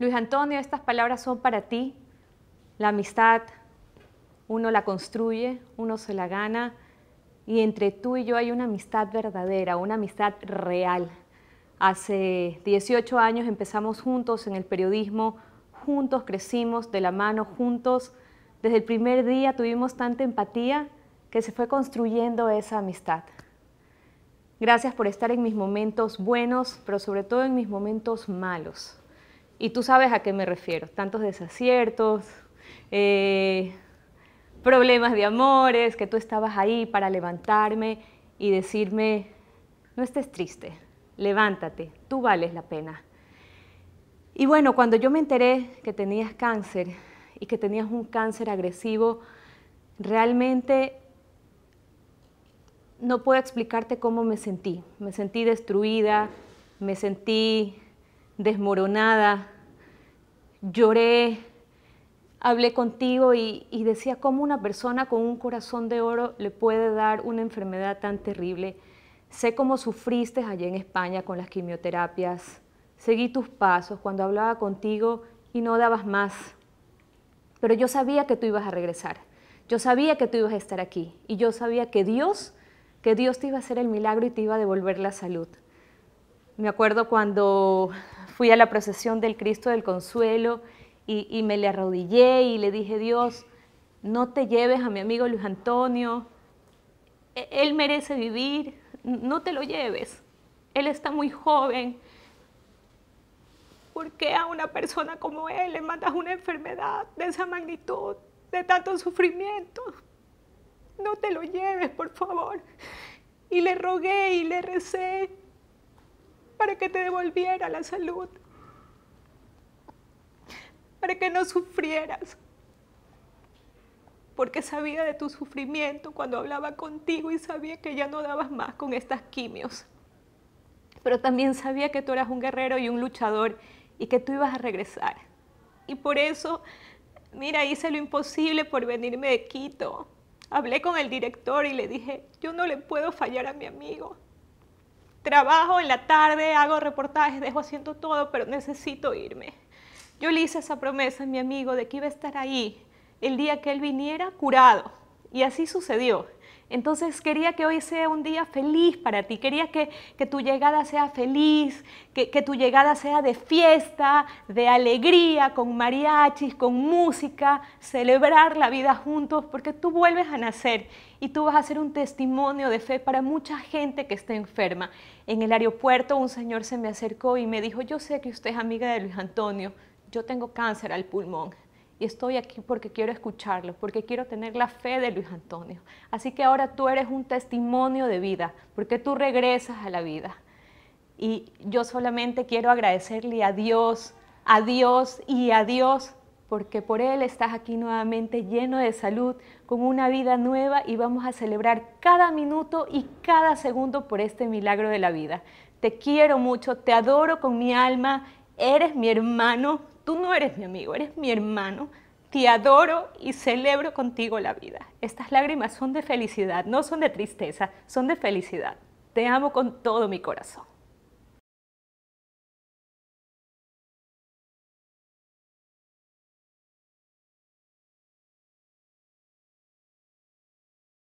Luis Antonio, estas palabras son para ti. La amistad uno la construye, uno se la gana y entre tú y yo hay una amistad verdadera, una amistad real. Hace 18 años empezamos juntos en el periodismo, juntos crecimos de la mano, juntos. Desde el primer día tuvimos tanta empatía que se fue construyendo esa amistad. Gracias por estar en mis momentos buenos, pero sobre todo en mis momentos malos. Y tú sabes a qué me refiero, tantos desaciertos, eh, problemas de amores, que tú estabas ahí para levantarme y decirme, no estés triste, levántate, tú vales la pena. Y bueno, cuando yo me enteré que tenías cáncer y que tenías un cáncer agresivo, realmente no puedo explicarte cómo me sentí. Me sentí destruida, me sentí desmoronada, lloré, hablé contigo y, decía cómo una persona con un corazón de oro le puede dar una enfermedad tan terrible. Sé cómo sufriste allá en España con las quimioterapias. Seguí tus pasos cuando hablaba contigo y no dabas más. Pero yo sabía que tú ibas a regresar. Yo sabía que tú ibas a estar aquí y yo sabía que Dios, que Dios te iba a hacer el milagro y te iba a devolver la salud. Me acuerdo cuando fui a la procesión del Cristo del Consuelo y, me le arrodillé y le dije, Dios, no te lleves a mi amigo Luis Antonio, e-, él merece vivir, no te lo lleves, él está muy joven. ¿Por qué a una persona como él le mandas una enfermedad de esa magnitud, de tanto sufrimiento? No te lo lleves, por favor. Y le rogué y le recé para que te devolviera la salud, para que no sufrieras, porque sabía de tu sufrimiento cuando hablaba contigo y sabía que ya no dabas más con estas quimios. Pero también sabía que tú eras un guerrero y un luchador y que tú ibas a regresar. Y por eso, mira, hice lo imposible por venirme de Quito. Hablé con el director y le dije, yo no le puedo fallar a mi amigo trabajo en la tarde, hago reportajes, dejo haciendo todo, pero necesito irme. Yo le hice esa promesa a mi amigo de que iba a estar ahí el día que él viniera curado. Y así sucedió. Entonces quería que hoy sea un día feliz para ti, quería que, tu llegada sea feliz, que, que, tu llegada sea de fiesta, de alegría, con mariachis, con música, celebrar la vida juntos, porque tú vuelves a nacer y tú vas a ser un testimonio de fe para mucha gente que está enferma. En el aeropuerto un señor se me acercó y me dijo, yo sé que usted es amiga de Luis Antonio, yo tengo cáncer al pulmón y estoy aquí porque quiero escucharlo, porque quiero tener la fe de Luis Antonio. Así que ahora tú eres un testimonio de vida, porque tú regresas a la vida. Y yo solamente quiero agradecerle a Dios, a Dios y a Dios, porque por Él estás aquí nuevamente lleno de salud, con una vida nueva y vamos a celebrar cada minuto y cada segundo por este milagro de la vida. Te quiero mucho, te adoro con mi alma, eres mi hermano, tú no eres mi amigo, eres mi hermano, te adoro y celebro contigo la vida. Estas lágrimas son de felicidad, no son de tristeza, son de felicidad. Te amo con todo mi corazón.